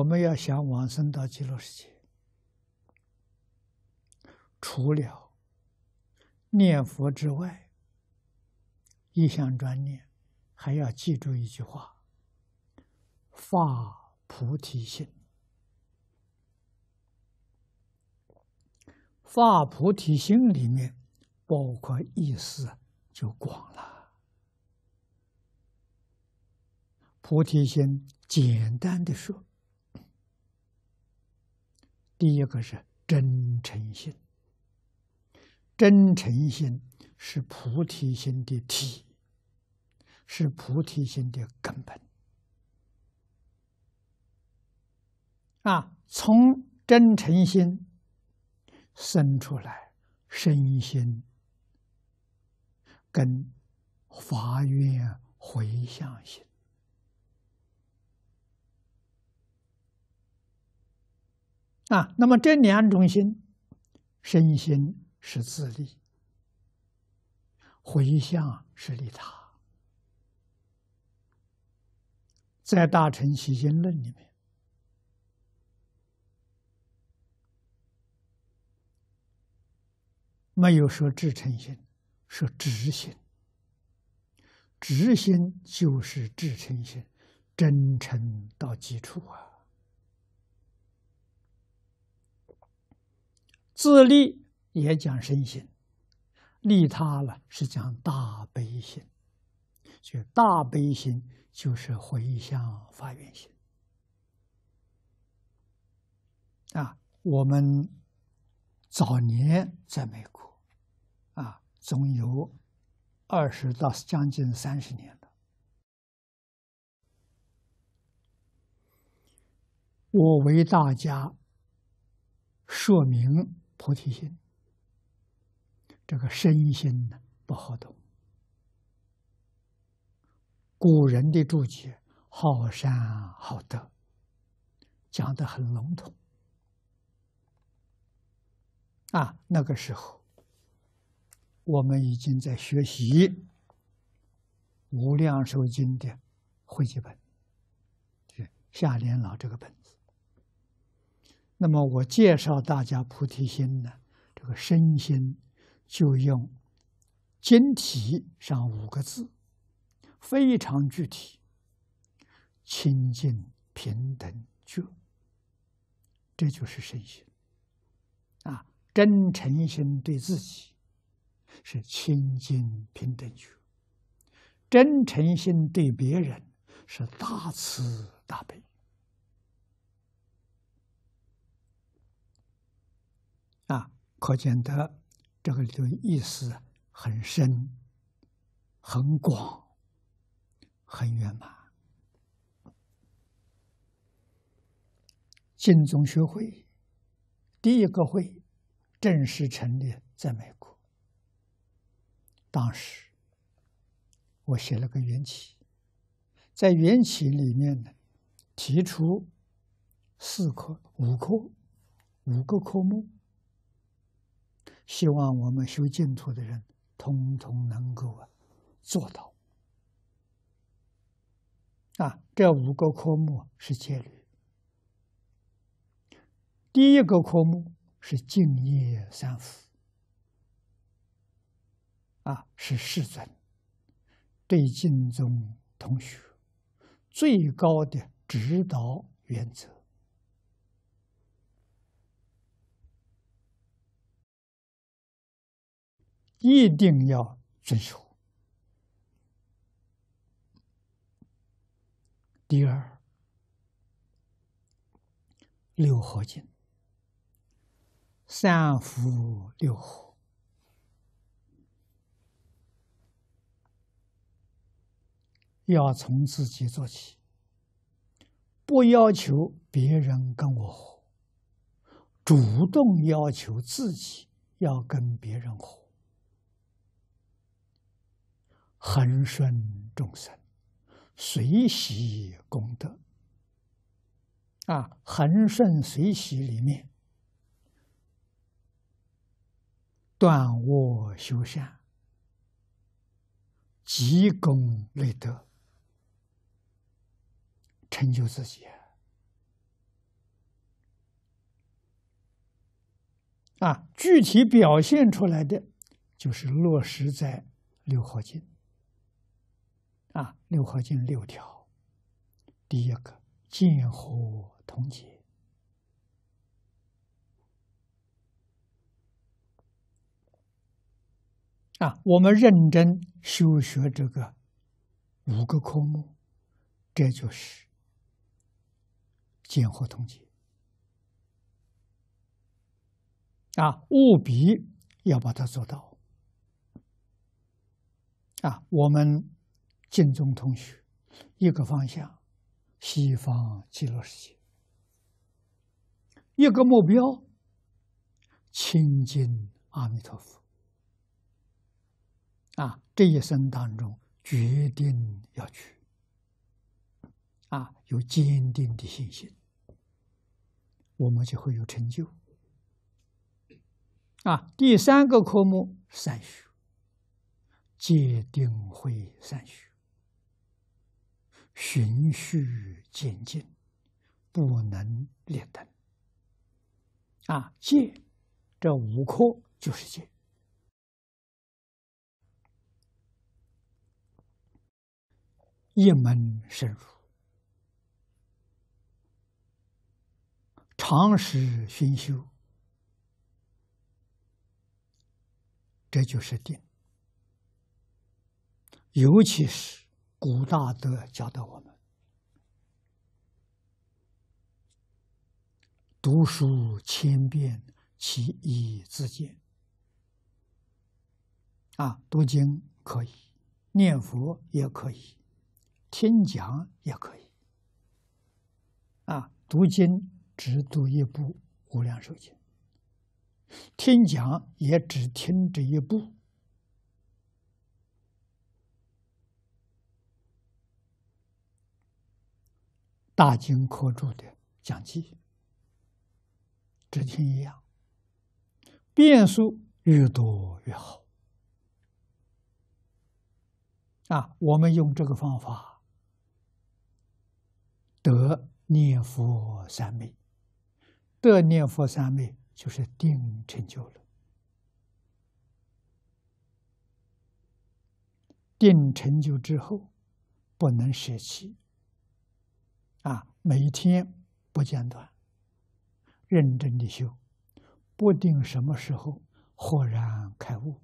我们要想往生到极乐世界，除了念佛之外，一项专念，还要记住一句话：发菩提心。发菩提心里面包括意思就广了。菩提心简单的说。第一个是真诚心，真诚心是菩提心的体，是菩提心的根本。啊，从真诚心生出来，身心跟法愿回向心。啊，那么这两种心，身心是自利，回向是利他。在《大乘起心论》里面，没有说至诚心，说直心。直心就是至诚心，真诚到极处啊。自利也讲身心，利他了是讲大悲心，所以大悲心就是回向发愿心。啊，我们早年在美国啊，总有二十到将近三十年了，我为大家说明。菩提心，这个身心呢不好懂。古人的注解好善好德，讲的很笼统。啊，那个时候我们已经在学习《无量寿经》的汇集本，是夏莲老这个本子。那么我介绍大家菩提心呢，这个身心就用经体上五个字，非常具体：清净平等觉。这就是身心啊，真诚心对自己是清净平等觉；真诚心对别人是大慈大悲。啊，可见得这个理论意思很深、很广、很圆满。金宗学会第一个会正式成立在美国。当时我写了个缘起，在缘起里面呢，提出四科、五科、五个科目。希望我们修净土的人，通通能够啊做到。啊，这五个科目是戒律。第一个科目是敬业三福。啊，是世尊对敬宗同学最高的指导原则。一定要遵守。第二，六和经，三福六和，要从自己做起，不要求别人跟我和，主动要求自己要跟别人和。恒顺众生，随喜功德。啊，恒顺随喜里面断我修善，积功累德，成就自己啊！具体表现出来的就是落实在六号经。啊，六和经六条，第一个见和同解，啊。我们认真修学这个五个科目，这就是见和同解，啊，务必要把它做到啊。我们。净宗同学，一个方向，西方极乐世界。一个目标，亲近阿弥陀佛。啊，这一生当中决定要去，啊，有坚定的信心，我们就会有成就。啊，第三个科目善学，界定会善学。循序渐进，不能躐等。啊，戒这五科就是戒，一门深入，常识熏修，这就是定，尤其是。五大德教导我们：读书千遍，其义自见。啊，读经可以，念佛也可以，听讲也可以。啊，读经只读一部《无量寿经》，听讲也只听这一部。大经科注的讲记，只听一样，变数越多越好。啊，我们用这个方法得念佛三昧，得念佛三昧就是定成就了。定成就之后，不能舍弃。啊，每天不间断，认真的修，不定什么时候豁然开悟。